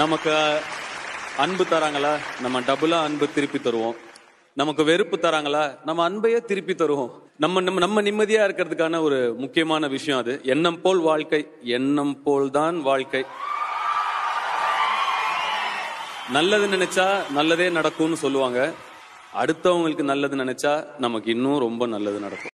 நமக்கு அன்பு தராங்களா நம்ம டபுளா அன்பு திருப்பி தருவோம் நமக்கு வெறுப்பு தராங்களா நம்ம அன்பையே திருப்பி தருவோம் நம்ம நம்ம நம்ம நிம்மதியா இருக்கிறதுக்கான ஒரு முக்கியமான விஷயம் அது எண்ணம் போல் வாழ்க்கை எண்ணம் போல் தான் வாழ்க்கை நல்லது நினைச்சா நல்லதே நடக்கும்னு சொல்லுவாங்க அடுத்தவங்களுக்கு நல்லது நினைச்சா நமக்கு இன்னும் ரொம்ப நல்லது நடக்கும்